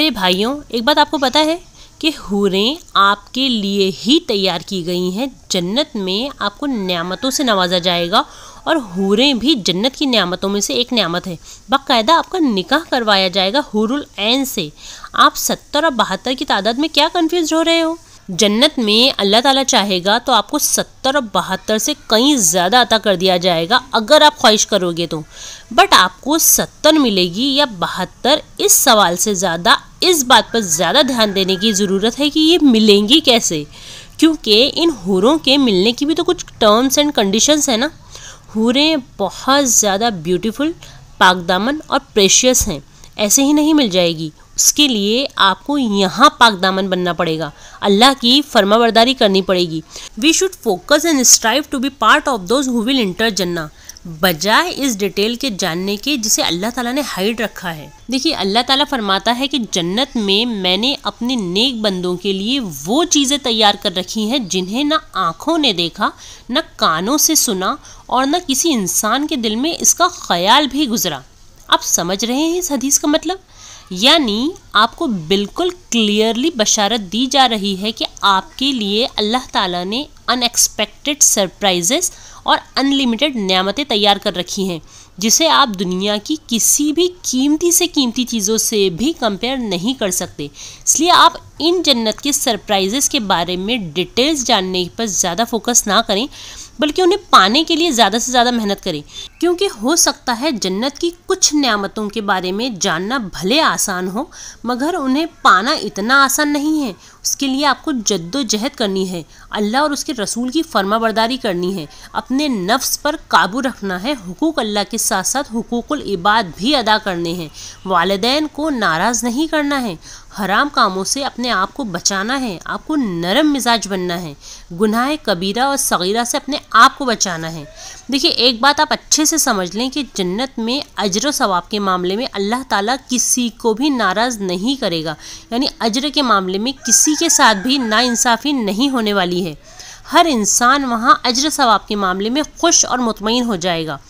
मेरे भाइयों एक बात आपको पता है कि हूरें आपके लिए ही तैयार की गई हैं जन्नत में आपको नियामतों से नवाजा जाएगा और हूरें भी जन्नत की नियामतों में से एक नियामत है बाकायदा आपका निकाह करवाया जाएगा हुरुल एन से आप सत्तर और बहत्तर की तादाद में क्या कन्फ्यूज़ हो रहे हो जन्नत में अल्लाह ताला चाहेगा तो आपको सत्तर और बहत्तर से कहीं ज़्यादा अता कर दिया जाएगा अगर आप ख्वाहिश करोगे तो बट आपको सत्तर मिलेगी या बहत्तर इस सवाल से ज़्यादा इस बात पर ज़्यादा ध्यान देने की ज़रूरत है कि ये मिलेंगी कैसे क्योंकि इन हूरों के मिलने की भी तो कुछ टर्म्स एंड कंडीशंस है ना हूरें बहुत ज़्यादा ब्यूटीफुल पाकदामन और प्रेशियस हैं ऐसे ही नहीं मिल जाएगी उसके लिए आपको यहाँ पाक दामन बनना पड़ेगा अल्लाह की फर्मा बरदारी करनी पड़ेगी we should focus and strive to be part of those who will enter जन्ना बजाय इस डिटेल के जानने के जिसे अल्लाह ताला ने हाइड रखा है देखिए अल्लाह ताला फरमाता है कि जन्नत में मैंने अपने नेक बंदों के लिए वो चीज़ें तैयार कर रखी हैं जिन्हें ना आँखों ने देखा ना कानों से सुना और ना किसी इंसान के दिल में इसका ख्याल भी गुजरा आप समझ रहे हैं इस हदीस का मतलब यानी आपको बिल्कुल क्लियरली बशारत दी जा रही है कि आपके लिए अल्लाह ताला ने अनएक्सपेक्टेड सरप्राइजेस और अनलिमिटेड नियामतें तैयार कर रखी हैं जिसे आप दुनिया की किसी भी कीमती से कीमती चीज़ों से भी कंपेयर नहीं कर सकते इसलिए आप इन जन्नत के सरप्राइजेस के बारे में डिटेल्स जानने पर ज़्यादा फोकस ना करें बल्कि उन्हें पाने के लिए ज़्यादा से ज़्यादा मेहनत करें क्योंकि हो सकता है जन्नत की कुछ नियामतों के बारे में जानना भले आसान हो मगर उन्हें पाना इतना आसान नहीं है उसके लिए आपको जद्दोजहद करनी है अल्लाह और उसके रसूल की फर्माबरदारी करनी है अपने नफ्स पर काबू रखना है हुकूक अल्लाह के साथ साथ हुकूक इबाद भी अदा करने हैं वालदेन को नाराज़ नहीं करना है हराम कामों से अपने आप को बचाना है आपको नरम मिजाज बनना है गुनाह कबीरा और सगीरा से अपने आप को बचाना है देखिए एक बात आप अच्छे से समझ लें कि जन्नत में अजर सवाब के मामले में अल्लाह ताला किसी को भी नाराज़ नहीं करेगा यानी अजर के मामले में किसी के साथ भी नाइंसाफ़ी नहीं होने वाली है हर इंसान वहाँ अजर सवाब के मामले में खुश और मुतमिन हो जाएगा